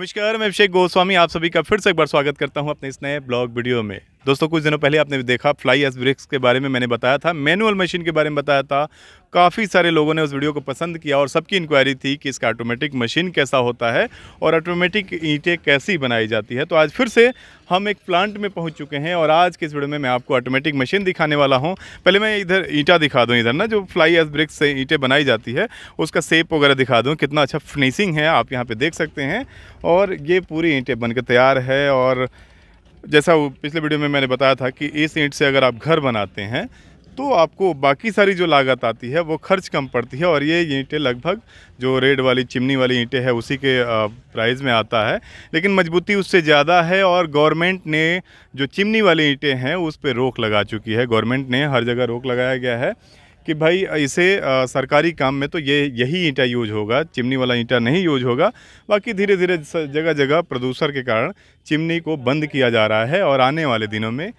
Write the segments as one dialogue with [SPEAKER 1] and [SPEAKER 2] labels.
[SPEAKER 1] नमस्कार मैं अभिषेक गोस्वामी आप सभी का फिर से एक बार स्वागत करता हूं अपने इस नए ब्लॉग वीडियो में दोस्तों कुछ दिनों पहले आपने देखा फ्लाई एस ब्रिक्स के बारे में मैंने बताया था मैनुअल मशीन के बारे में बताया था काफ़ी सारे लोगों ने उस वीडियो को पसंद किया और सबकी इंक्वायरी थी कि इसका ऑटोमेटिक मशीन कैसा होता है और ऑटोमेटिक ईंटें कैसी बनाई जाती है तो आज फिर से हम एक प्लांट में पहुंच चुके हैं और आज के इस वीडियो में मैं आपको ऑटोमेटिक मशीन दिखाने वाला हूं पहले मैं इधर ईंटा दिखा दूं इधर ना जो फ्लाई एस ब्रिक्स से ईंटें बनाई जाती है उसका सेप वगैरह दिखा दूँ कितना अच्छा फिनिशिंग है आप यहाँ पर देख सकते हैं और ये पूरी ईंटें बनकर तैयार है और जैसा पिछले वीडियो में मैंने बताया था कि इस ईंट से अगर आप घर बनाते हैं तो आपको बाकी सारी जो लागत आती है वो खर्च कम पड़ती है और ये ईंटें लगभग जो रेड वाली चिमनी वाली ईंटें हैं उसी के प्राइस में आता है लेकिन मजबूती उससे ज़्यादा है और गवर्नमेंट ने जो चिमनी वाली ईंटें हैं उस पर रोक लगा चुकी है गवर्नमेंट ने हर जगह रोक लगाया गया है कि भाई इसे सरकारी काम में तो ये यही ईंटा यूज होगा चिमनी वाला ईंटा नहीं यूज होगा बाकी धीरे धीरे जगह जगह प्रदूषण के कारण चिमनी को बंद किया जा रहा है और आने वाले दिनों में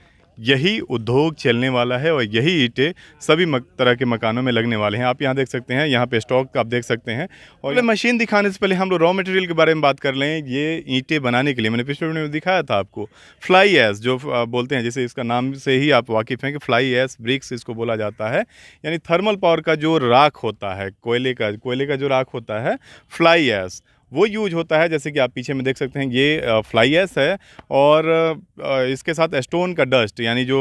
[SPEAKER 1] यही उद्योग चलने वाला है और यही ईंटें सभी तरह के मकानों में लगने वाले हैं आप यहाँ देख सकते हैं यहाँ पे स्टॉक आप देख सकते हैं और मशीन दिखाने से पहले हम लोग रॉ मटेरियल के बारे में बात कर लें ये ईंटें बनाने के लिए मैंने पिछले वीडियो में दिखाया था आपको फ्लाई एस जो बोलते हैं जैसे इसका नाम से ही आप वाकिफ़ हैं कि फ्लाई एस ब्रिक्स इसको बोला जाता है यानी थर्मल पावर का जो राख होता है कोयले का कोयले का जो राख होता है फ्लाई एस वो यूज होता है जैसे कि आप पीछे में देख सकते हैं ये फ्लाई एस है और इसके साथ स्टोन का डस्ट यानी जो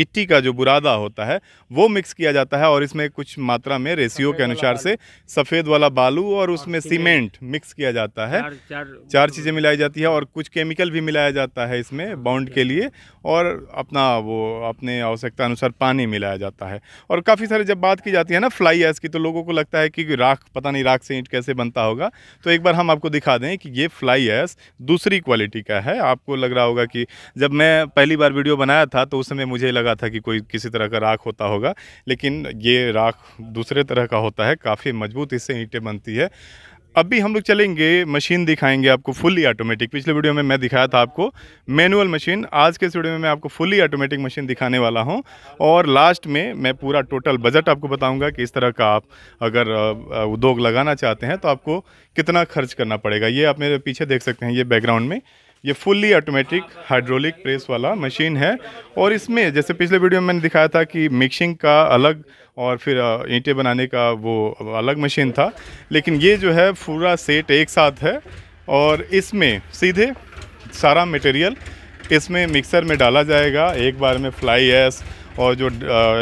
[SPEAKER 1] गिट्टी का जो बुरादा होता है वो मिक्स किया जाता है और इसमें कुछ मात्रा में रेशियो के अनुसार से सफ़ेद वाला बालू और उसमें सीमेंट मिक्स किया जाता है चार चीज़ें मिलाई जाती है और कुछ केमिकल भी मिलाया जाता है इसमें बाउंड के लिए और अपना वो अपने आवश्यकता अनुसार पानी मिलाया जाता है और काफ़ी सारे जब बात की जाती है ना फ्लाई एस की तो लोगों को लगता है कि राख पता नहीं राख से ईंट कैसे बनता होगा तो एक बार हम आपको दिखा दें कि ये फ्लाई एस दूसरी क्वालिटी का है आपको लग रहा होगा कि जब मैं पहली बार वीडियो बनाया था तो उस समय मुझे लगा था कि कोई किसी तरह का राख होता होगा लेकिन ये राख दूसरे तरह का होता है काफ़ी मजबूत इससे ईंटें बनती है अब भी हम लोग चलेंगे मशीन दिखाएंगे आपको फुली ऑटोमेटिक पिछले वीडियो में मैं दिखाया था आपको मैनुअल मशीन आज के इस वीडियो में मैं आपको फुली ऑटोमेटिक मशीन दिखाने वाला हूं और लास्ट में मैं पूरा टोटल बजट आपको बताऊंगा कि इस तरह का आप अगर उद्योग लगाना चाहते हैं तो आपको कितना खर्च करना पड़ेगा ये आप मेरे पीछे देख सकते हैं ये बैकग्राउंड में ये फुल्ली ऑटोमेटिक हाइड्रोलिक प्रेस वाला मशीन है और इसमें जैसे पिछले वीडियो में मैंने दिखाया था कि मिक्सिंग का अलग और फिर ईंटे बनाने का वो अलग मशीन था लेकिन ये जो है पूरा सेट एक साथ है और इसमें सीधे सारा मटेरियल इसमें मिक्सर में डाला जाएगा एक बार में फ्लाई एस और जो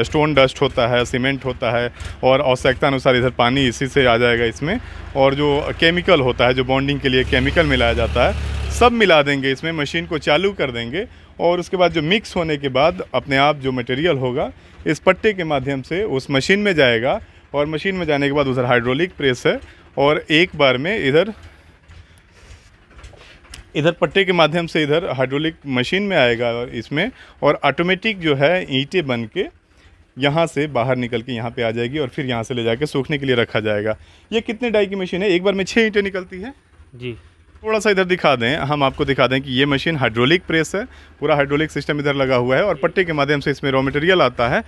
[SPEAKER 1] स्टोन डस्ट होता है सीमेंट होता है और आवश्यकता अनुसार इधर पानी इसी से आ जाएगा इसमें और जो केमिकल होता है जो बॉन्डिंग के लिए केमिकल मिलाया जाता है सब मिला देंगे इसमें मशीन को चालू कर देंगे और उसके बाद जो मिक्स होने के बाद अपने आप जो मटेरियल होगा इस पट्टे के माध्यम से उस मशीन में जाएगा और मशीन में जाने के बाद उधर हाइड्रोलिक प्रेस है और एक बार में इधर इधर पट्टे के माध्यम से इधर हाइड्रोलिक मशीन में आएगा इसमें और ऑटोमेटिक जो है ईंटें बन के यहाँ से बाहर निकल के यहाँ पे आ जाएगी और फिर यहाँ से ले जाके सूखने के लिए रखा जाएगा ये कितने डाई की मशीन है एक बार में छः ईंटें निकलती है जी थोड़ा सा इधर दिखा दें हम आपको दिखा दें कि ये मशीन हाइड्रोलिक प्रेस है पूरा हाइड्रोलिक सिस्टम इधर लगा हुआ है और पट्टे के माध्यम से इसमें रॉ मटेरियल आता है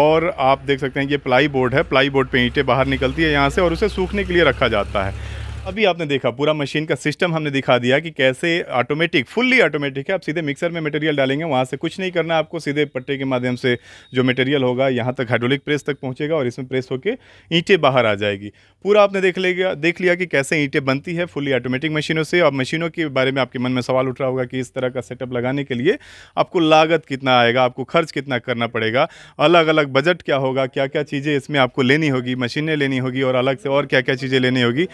[SPEAKER 1] और आप देख सकते हैं ये प्लाई बोर्ड है प्लाई बोर्ड पर ईंटें बाहर निकलती है यहाँ से और उसे सूखने के लिए रखा जाता है अभी आपने देखा पूरा मशीन का सिस्टम हमने दिखा दिया कि कैसे ऑटोमेटिक फुल्ली ऑटोमेटिक है आप सीधे मिक्सर में मटेरियल डालेंगे वहाँ से कुछ नहीं करना आपको सीधे पट्टे के माध्यम से जो मटेरियल होगा यहाँ तक हाइड्रोलिक प्रेस तक पहुँचेगा और इसमें प्रेस होकर ईंटें बाहर आ जाएगी पूरा आपने देख लिया देख लिया कि कैसे ईंटें बनती है फुली ऑटोमेटिक मशीनों से और मशीनों के बारे में आपके मन में सवाल उठ रहा होगा कि इस तरह का सेटअप लगाने के लिए आपको लागत कितना आएगा आपको खर्च कितना करना पड़ेगा अलग अलग बजट क्या होगा क्या क्या चीज़ें इसमें आपको लेनी होगी मशीनें लेनी होगी और अलग से और क्या क्या चीज़ें लेनी होगी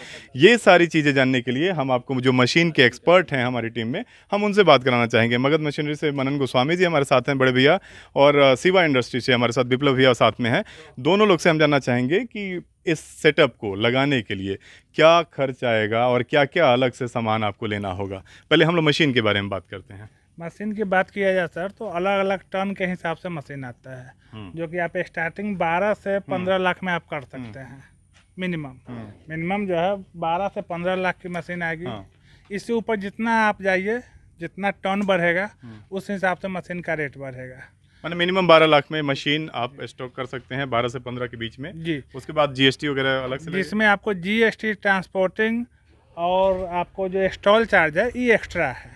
[SPEAKER 1] ये सारी चीज़ें जानने के लिए हम आपको जो मशीन के एक्सपर्ट हैं हमारी टीम में हम उनसे बात कराना चाहेंगे मगध मशीनरी से मनन गोस्वामी जी हमारे साथ हैं बड़े भैया और सिवा इंडस्ट्री से हमारे साथ विप्लव भैया साथ में हैं दोनों लोग से हम जानना चाहेंगे कि इस सेटअप को लगाने के लिए क्या खर्च आएगा और क्या क्या अलग से सामान आपको लेना होगा पहले हम लोग मशीन के बारे में बात करते हैं
[SPEAKER 2] मशीन की बात किया जाए सर तो अलग अलग टन के हिसाब से मशीन आता है हम्म। जो कि आप स्टार्टिंग 12 से 15 हम्म। लाख में आप कर हम्म। सकते हैं मिनिमम मिनिमम जो है 12 से 15 लाख की मशीन आएगी हाँ। इससे ऊपर जितना आप जाइए जितना टन बढ़ेगा उस हिसाब से मशीन का रेट बढ़ेगा
[SPEAKER 1] मैंने मिनिमम बारह लाख में मशीन आप स्टॉक कर सकते हैं बारह से पंद्रह के बीच में जी उसके बाद जीएसटी वगैरह अलग से जिसमें आपको जीएसटी ट्रांसपोर्टिंग
[SPEAKER 2] और आपको जो एक्स्टॉल चार्ज है ये एक्स्ट्रा है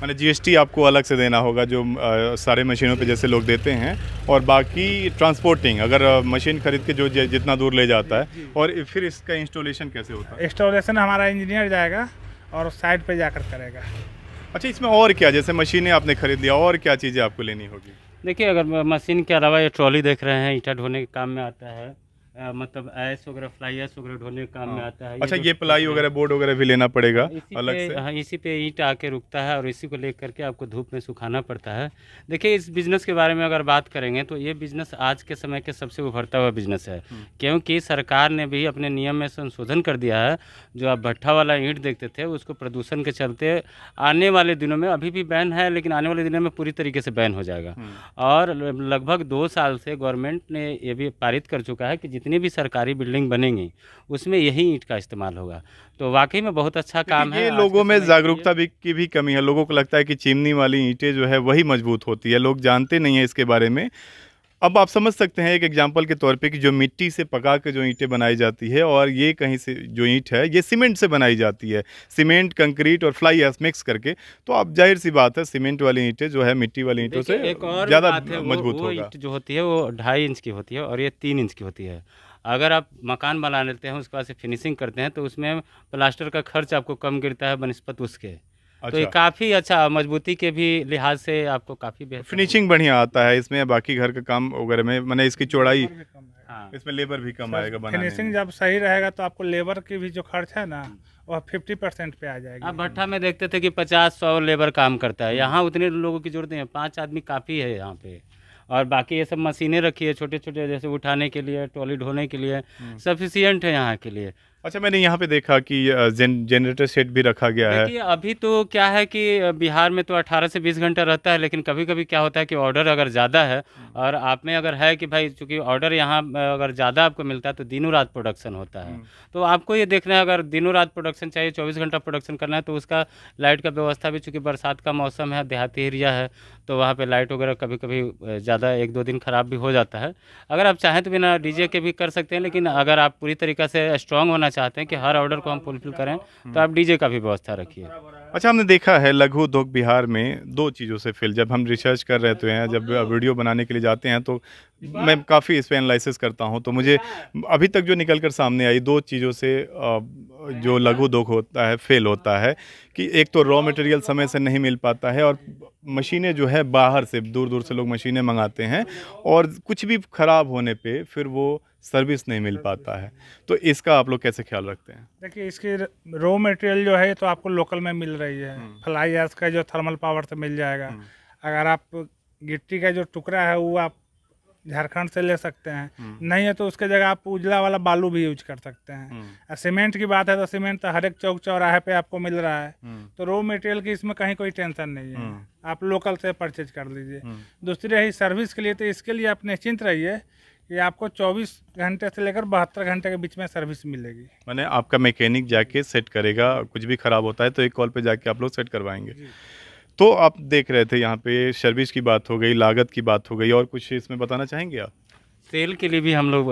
[SPEAKER 1] मैंने जीएसटी आपको अलग से देना होगा जो आ, सारे मशीनों पे जैसे लोग देते हैं और बाकी ट्रांसपोर्टिंग अगर मशीन खरीद के जो जितना दूर ले जाता है और फिर इसका इंस्टॉलेशन कैसे होता है इंस्टॉलेशन
[SPEAKER 2] हमारा इंजीनियर जाएगा और साइड पे जाकर करेगा
[SPEAKER 1] अच्छा इसमें और क्या जैसे मशीनें आपने खरीद लिया और क्या चीज़ें आपको लेनी होगी
[SPEAKER 3] देखिए अगर मशीन के अलावा ये ट्रॉली देख रहे हैं ईटा ढोने के काम में आता है मतलब एस वगैरह फ्लाई एस वगैरह ढोने के काम में हाँ। आता है अच्छा ये, प्लाई वगैरह बोर्ड
[SPEAKER 1] वगैरह भी लेना पड़ेगा अलग से
[SPEAKER 3] हाँ इसी पे ईंट आके रुकता है और इसी को लेकर के आपको धूप में सुखाना पड़ता है देखिए इस बिज़नेस के बारे में अगर बात करेंगे तो ये बिज़नेस आज के समय के सबसे उभरता हुआ बिज़नेस है हम्म। क्योंकि सरकार ने भी अपने नियम में संशोधन कर दिया है जो आप भट्ठा वाला ईंट देखते थे उसको प्रदूषण के चलते आने वाले दिनों में अभी भी बैन है लेकिन आने वाले दिनों में पूरी तरीके से बैन हो जाएगा हम्म। और लगभग दो साल से गवर्नमेंट ने ये भी पारित कर चुका है कि जितनी भी सरकारी बिल्डिंग बनेंगी उसमें यही ईंट का इस्तेमाल होगा तो वाकई में बहुत अच्छा काम है
[SPEAKER 1] लोगों में जागरूकता भी की भी कमी है लोगों को लगता है कि चिमनी वाली ईंटें जो है वही मजबूत होती है लोग जानते नहीं है इसके बारे में अब आप समझ सकते हैं एक एग्जाम्पल के तौर पे कि जो मिट्टी से पका के जो ईंटें बनाई जाती है और ये कहीं से जो ईंट है ये सीमेंट से बनाई जाती है सीमेंट कंक्रीट और फ्लाई ऐस मिक्स करके तो आप जाहिर सी बात है सीमेंट वाली ईंटें जो है मिट्टी वाली ईंटों से ज़्यादा मजबूत होगा
[SPEAKER 3] जो होती है वो ढाई इंच की होती है और ये तीन इंच की होती है अगर आप मकान बना लेते हैं उसके बाद से फिनिशिंग करते हैं तो उसमें प्लास्टर का खर्च आपको कम गिरता है बनस्पत उसके अच्छा। तो ये काफ़ी अच्छा मजबूती के भी लिहाज
[SPEAKER 1] से आपको काफ़ी फिनिशिंग बढ़िया आता है इसमें बाकी घर का काम वगैरह में मैंने इसकी चौड़ाई इसमें लेबर भी कम हाँ। आएगा बनाने फिनिशिंग
[SPEAKER 2] जब सही रहेगा तो आपको लेबर की भी जो खर्च है ना वह फिफ्टी परसेंट पे आ जाएगा आप
[SPEAKER 3] भट्टा में देखते थे कि पचास सौ लेबर काम करता है यहाँ उतने लोगों की जरूरत नहीं है पाँच आदमी काफ़ी है यहाँ पे और बाकी ये सब मशीनें रखी है छोटे छोटे जैसे उठाने के लिए ट्रॉली ढोने के लिए सफिशियंट हम्म। है यहाँ के लिए
[SPEAKER 1] अच्छा मैंने यहाँ पे देखा कि जेन, जेनरेटर सेट भी रखा गया है
[SPEAKER 3] अभी तो क्या है कि बिहार में तो 18 से 20 घंटा रहता है लेकिन कभी कभी क्या होता है कि ऑर्डर अगर ज़्यादा है और आप में अगर है कि भाई चूँकि ऑर्डर यहाँ अगर ज़्यादा आपको मिलता है तो दिनों रात प्रोडक्शन होता है हम्म। तो आपको ये देखना है अगर दिनों रात प्रोडक्शन चाहिए चौबीस घंटा प्रोडक्शन करना है तो उसका लाइट का व्यवस्था भी चूँकि बरसात का मौसम है देहाती एरिया है तो वहाँ पर लाइट वगैरह कभी कभी ज़्यादा एक दो दिन ख़राब भी हो जाता है अगर आप चाहें तो बिना डी के भी कर सकते हैं लेकिन अगर आप पूरी तरीक़े से स्ट्रॉन्ग होना चाहते हैं कि हर ऑर्डर को हम फुलफिल करें तो आप डीजे का भी व्यवस्था रखिए
[SPEAKER 1] अच्छा हमने देखा है लघु उद्योग बिहार में दो चीज़ों से फेल जब हम रिसर्च कर थे तो हैं जब वीडियो हाँ। बनाने के लिए जाते हैं तो मैं काफ़ी इस पर एनालिसिस करता हूँ तो मुझे अभी तक जो निकल कर सामने आई दो चीज़ों से जो लघु उद्योग होता है फेल होता है कि एक तो रॉ मटेरियल समय से नहीं मिल पाता है और मशीनें जो है बाहर से दूर दूर से लोग मशीनें मंगाते हैं और कुछ भी ख़राब होने पे फिर वो सर्विस नहीं मिल पाता है तो इसका आप लोग कैसे ख्याल रखते हैं
[SPEAKER 2] देखिए इसके रॉ मटेरियल जो है तो आपको लोकल में मिल रही है हम्म। फ्लाई का जो थर्मल पावर से तो मिल जाएगा हम्म। अगर आप गिट्टी का जो टुकड़ा है वो आप झारखंड से ले सकते हैं हम्म। नहीं है तो उसके जगह आप उजला वाला बालू भी यूज कर सकते हैं हम्म। और सीमेंट की बात है तो सीमेंट तो हर एक चौक चौराहे पे आपको मिल रहा है हम्म। तो रो मटेरियल की इसमें कहीं कोई टेंशन नहीं है आप लोकल से परचेज कर लीजिए दूसरी रही सर्विस के लिए तो इसके लिए आप निश्चिंत रहिए ये आपको 24 घंटे से लेकर बहत्तर घंटे के बीच में सर्विस मिलेगी
[SPEAKER 1] मैंने आपका मैकेनिक जाके सेट करेगा कुछ भी खराब होता है तो एक कॉल पे जाके आप लोग सेट करवाएंगे तो आप देख रहे थे यहाँ पे सर्विस की बात हो गई लागत की बात हो गई और कुछ इसमें बताना चाहेंगे आप
[SPEAKER 3] सेल के लिए भी हम लोग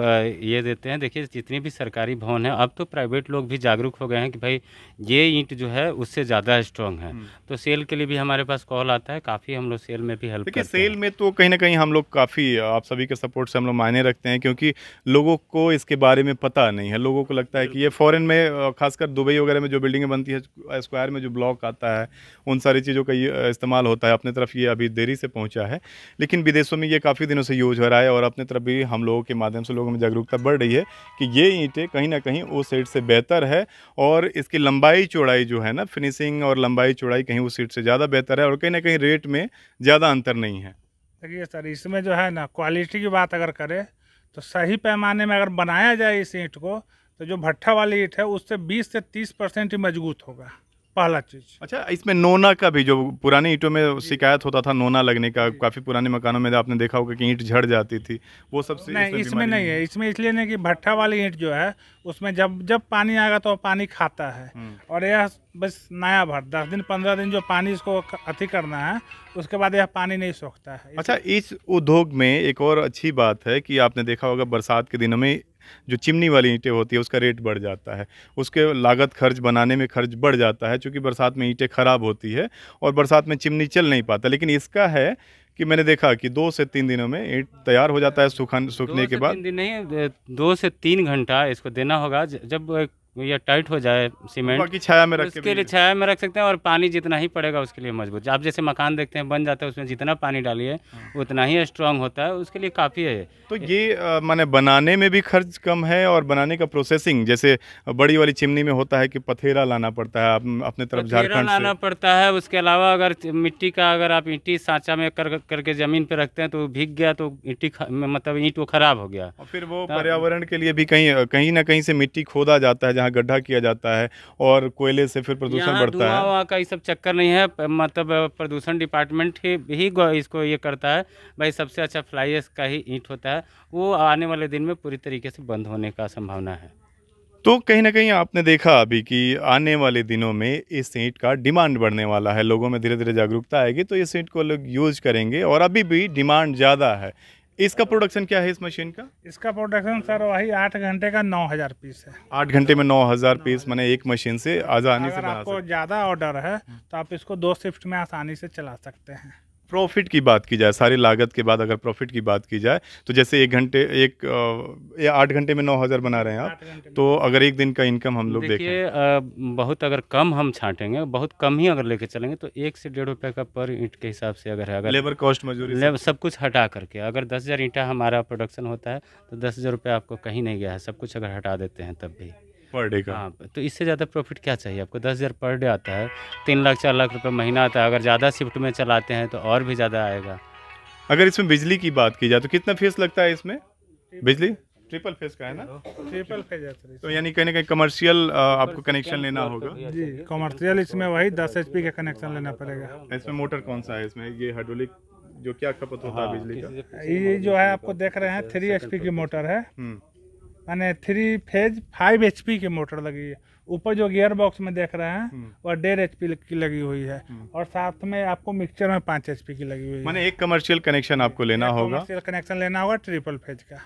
[SPEAKER 3] ये देते हैं देखिए जितने भी सरकारी भवन हैं अब तो प्राइवेट लोग भी जागरूक हो गए हैं कि भाई ये ईंट जो है उससे ज़्यादा स्ट्रांग है हम्म। तो सेल के लिए भी हमारे पास कॉल आता है काफ़ी हम
[SPEAKER 1] लोग सेल में भी हेल्प देखिए सेल में तो कहीं ना कहीं हम लोग काफ़ी आप सभी के सपोर्ट से हम लोग मायने रखते हैं क्योंकि लोगों को इसके बारे में पता नहीं है लोगों को लगता है कि ये फ़ॉरन में खासकर दुबई वगैरह में जो बिल्डिंगें बनती है स्क्वायर में जो ब्लॉक आता है उन सारी चीज़ों का ये इस्तेमाल होता है अपने तरफ ये अभी देरी से पहुँचा है लेकिन विदेशों में ये काफ़ी दिनों से यूज हो रहा है और अपने तरफ भी हम लोगों के माध्यम से लोगों में जागरूकता बढ़ रही है कि ये ईंटें कहीं ना कहीं उस सीट से बेहतर है और इसकी लंबाई चौड़ाई जो है ना फिनिशिंग और लंबाई चौड़ाई कहीं उस सीट से ज़्यादा बेहतर है और कहीं ना कहीं रेट में ज़्यादा अंतर नहीं है
[SPEAKER 2] देखिए सर इसमें जो है ना क्वालिटी की बात अगर करें तो सही पैमाने में अगर बनाया जाए इस ईंट को तो जो भट्ठा वाली ईट है उससे 20 से 30 परसेंट ही मजबूत होगा पहला चीज
[SPEAKER 1] अच्छा इसमें नोना का भी जो पुराने ईंटों में शिकायत होता था नोना लगने का काफी पुराने मकानों में आपने देखा होगा कि ईंट झड़ जाती थी वो सब नहीं इसमें नहीं
[SPEAKER 2] है इसमें इसलिए नहीं कि भट्टा वाली ईंट जो है उसमें जब जब पानी आएगा तो पानी खाता है हम्म। और यह बस नया भर दस दिन पंद्रह दिन जो पानी इसको अति करना है उसके बाद यह पानी नहीं सोखता है
[SPEAKER 1] अच्छा इस उद्योग में एक और अच्छी बात है कि आपने देखा होगा बरसात के दिनों में जो चिमनी वाली ईंटें होती है उसका रेट बढ़ जाता है उसके लागत खर्च बनाने में खर्च बढ़ जाता है क्योंकि बरसात में ईंटें ख़राब होती है और बरसात में चिमनी चल नहीं पाता लेकिन इसका है कि मैंने देखा कि दो से तीन दिनों में ईट तैयार हो जाता है सूखने के बाद
[SPEAKER 3] नहीं दो से तीन घंटा इसको देना होगा जब या टाइट हो जाए सीमेंट की छाया में तो रख उसके लिए छाया में रख सकते हैं और पानी जितना ही पड़ेगा उसके लिए मजबूत आप जैसे मकान देखते हैं बन जाता है उसमें जितना पानी डालिए हाँ। उतना ही स्ट्रांग होता है उसके लिए काफ़ी है
[SPEAKER 1] तो ये माने बनाने में भी खर्च कम है और बनाने का प्रोसेसिंग जैसे बड़ी वाली चिमनी में होता है कि पथेरा लाना पड़ता है अपने तरफ झारखंड लाना
[SPEAKER 3] पड़ता है उसके अलावा अगर मिट्टी का अगर आप ईंटी सांचा में कर करके ज़मीन पर रखते हैं तो भीग गया तो ईंटी मतलब ईंट वो खराब हो गया
[SPEAKER 1] फिर वो तो पर्यावरण के लिए भी कहीं कहीं ना कहीं से मिट्टी खोदा जाता है जहाँ गड्ढा किया जाता है और कोयले से फिर प्रदूषण बढ़ता है
[SPEAKER 3] हवा का ये सब चक्कर नहीं है मतलब प्रदूषण डिपार्टमेंट ही, ही इसको ये करता है भाई सबसे अच्छा फ्लाई का ही ईंट होता है वो आने वाले दिन में पूरी तरीके से बंद होने का संभावना है
[SPEAKER 1] तो कहीं ना कहीं आपने देखा अभी कि आने वाले दिनों में इस सीट का डिमांड बढ़ने वाला है लोगों में धीरे धीरे जागरूकता आएगी तो इस सीट को लोग यूज़ करेंगे और अभी भी डिमांड ज़्यादा है इसका प्रोडक्शन क्या है इस मशीन का
[SPEAKER 2] इसका प्रोडक्शन सर वही आठ घंटे का नौ हजार पीस है
[SPEAKER 1] आठ घंटे में नौ हजार पीस मैंने एक मशीन से आसानी से आपको
[SPEAKER 2] ज़्यादा ऑर्डर है तो आप इसको दो शिफ्ट में आसानी से चला सकते हैं
[SPEAKER 1] प्रॉफिट की बात की जाए सारी लागत के बाद अगर प्रॉफिट की बात की जाए तो जैसे एक घंटे एक आठ घंटे में नौ हज़ार बना रहे हैं आप तो अगर एक दिन का इनकम हम लोग
[SPEAKER 3] देखें बहुत अगर कम हम छाँटेंगे बहुत कम ही अगर लेके चलेंगे तो एक से डेढ़ रुपये का पर ईंट के हिसाब से अगर है अगर लेबर कॉस्ट मजूरी लेबर सब कुछ हटा करके अगर दस हज़ार ईंटा हमारा प्रोडक्शन होता है तो दस हज़ार रुपये आपको कहीं नहीं गया है सब कुछ अगर हटा देते हैं तब भी पर डे का हाँ तो इससे ज़्यादा प्रॉफिट क्या चाहिए आपको दस हज़ार पर डे आता है तीन लाख चार लाख रुपये महीना आता है अगर ज़्यादा शिफ्ट में चलाते हैं तो और
[SPEAKER 1] भी ज़्यादा आएगा अगर इसमें बिजली की बात की जाए तो कितना फीस लगता है इसमें बिजली ट्रिपल फेज का है ना ट्रिपल फेज है तो यानी कहीं ना कहीं कमर्शियल आपको कनेक्शन लेना होगा जी
[SPEAKER 2] कमर्शियल इसमें वही दस एच का कनेक्शन लेना पड़ेगा अच्छा,
[SPEAKER 1] इसमें मोटर कौन सा है इसमें ये हाइड्रोलिक जो क्या खपत होता है हाँ, बिजली का ये जो है आपको देख रहे हैं थ्री तो एच तो की मोटर है हम्म।
[SPEAKER 2] मैंने three phase five H P की मोटर लगी है ऊपर जो गियर बॉक्स में देख रहे हैं हम्म। वह डेढ़ एच पी की लगी हुई है हम्म। और साथ में आपको मिक्सचर में पाँच एच की लगी हुई है मैंने
[SPEAKER 1] एक कमर्शियल कनेक्शन आपको लेना होगा कमर्शियल
[SPEAKER 2] कनेक्शन लेना होगा ट्रिपल फेज का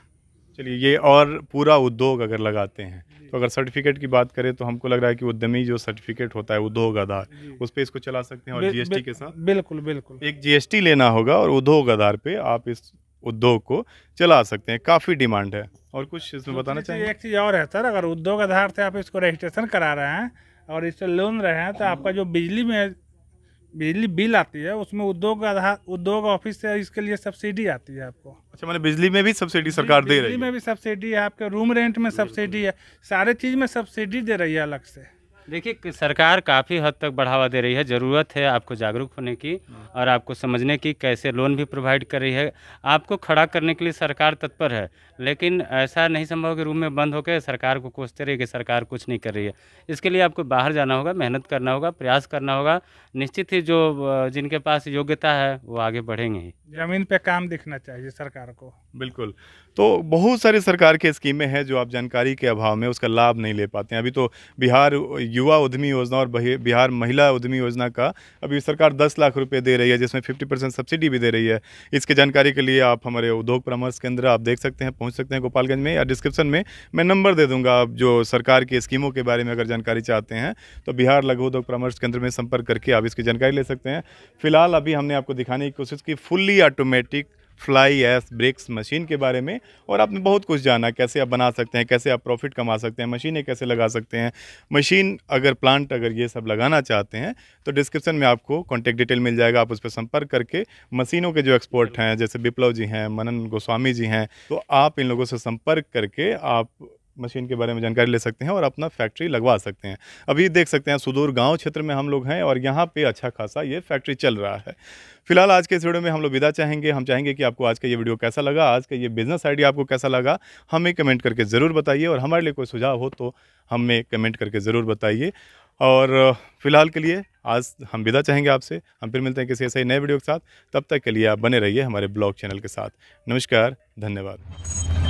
[SPEAKER 1] चलिए ये और पूरा उद्योग अगर लगाते हैं तो अगर सर्टिफिकेट की बात करें तो हमको लग रहा है कि उद्यमी जो सर्टिफिकेट होता है उद्योग आधार उस पर इसको चला सकते हैं और जीएसटी के साथ बिल्कुल बिल्कुल एक जीएसटी लेना होगा और उद्योग आधार पे आप इस उद्योग को चला सकते हैं काफ़ी डिमांड है और कुछ इसमें तो बताना चाहिए एक
[SPEAKER 2] चीज़ और है सर अगर उद्योग आधार से आप इसको रजिस्ट्रेशन करा रहे हैं और इससे लोन रहे हैं तो आपका जो बिजली में बिजली बिल आती है उसमें उद्योग आधार उद्योग ऑफिस से इसके लिए सब्सिडी आती
[SPEAKER 1] है आपको अच्छा मैंने मतलब बिजली में भी सब्सिडी सरकार दे रही है बिजली
[SPEAKER 2] में भी सब्सिडी है आपके रूम रेंट में सब्सिडी है सारे चीज़ में सब्सिडी दे रही है अलग से
[SPEAKER 3] देखिए सरकार काफ़ी हद तक बढ़ावा दे रही है ज़रूरत है आपको जागरूक होने की हाँ। और आपको समझने की कैसे लोन भी प्रोवाइड कर रही है आपको खड़ा करने के लिए सरकार तत्पर है लेकिन ऐसा नहीं संभव कि रूम में बंद होकर सरकार को कोसते रहिए कि सरकार कुछ नहीं कर रही है इसके लिए आपको बाहर जाना होगा मेहनत करना होगा प्रयास करना होगा निश्चित ही जो जिनके पास योग्यता है वो
[SPEAKER 1] आगे बढ़ेंगे ही
[SPEAKER 2] ज़मीन पर काम दिखना चाहिए सरकार को
[SPEAKER 1] बिल्कुल तो बहुत सारी सरकार की स्कीमें हैं जो आप जानकारी के अभाव में उसका लाभ नहीं ले पाते हैं अभी तो बिहार युवा उद्यमी योजना और बिहार महिला उद्यमी योजना का अभी सरकार दस लाख रुपये दे रही है जिसमें फिफ्टी परसेंट सब्सिडी भी दे रही है इसकी जानकारी के लिए आप हमारे उद्योग परामर्श केंद्र आप देख सकते हैं पहुँच सकते हैं गोपालगंज में या डिस्क्रिप्शन में मैं नंबर दे दूंगा आप जो सरकार की स्कीमों के बारे में अगर जानकारी चाहते हैं तो बिहार लघु उद्योग परामर्श केंद्र में संपर्क करके आप इसकी जानकारी ले सकते हैं फिलहाल अभी हमने आपको दिखाने की कोशिश की fully automatic fly ash bricks machine के बारे में और आपने बहुत कुछ जाना कैसे आप बना सकते हैं कैसे आप प्रॉफिट कमा सकते हैं मशीनें कैसे लगा सकते हैं मशीन अगर प्लांट अगर ये सब लगाना चाहते हैं तो डिस्क्रिप्शन में आपको कॉन्टैक्ट डिटेल मिल जाएगा आप उस पर संपर्क करके मशीनों के जो एक्सपर्ट हैं जैसे बिप्लव जी हैं मनन गोस्वामी जी हैं तो आप इन लोगों से संपर्क करके आप मशीन के बारे में जानकारी ले सकते हैं और अपना फैक्ट्री लगवा सकते हैं अभी देख सकते हैं सुदूर गांव क्षेत्र में हम लोग हैं और यहाँ पे अच्छा खासा ये फैक्ट्री चल रहा है फिलहाल आज के इस वीडियो में हम लोग विदा चाहेंगे हम चाहेंगे कि आपको आज का ये वीडियो कैसा लगा आज का ये बिजनेस आइडिया आपको कैसा लगा हमें कमेंट करके ज़रूर बताइए और हमारे लिए कोई सुझाव हो तो हमें कमेंट करके ज़रूर बताइए और फिलहाल के लिए आज हम विदा चाहेंगे आपसे हम फिर मिलते हैं किसी ऐसे नए वीडियो के साथ तब तक के लिए आप बने रहिए हमारे ब्लॉग चैनल के साथ नमस्कार धन्यवाद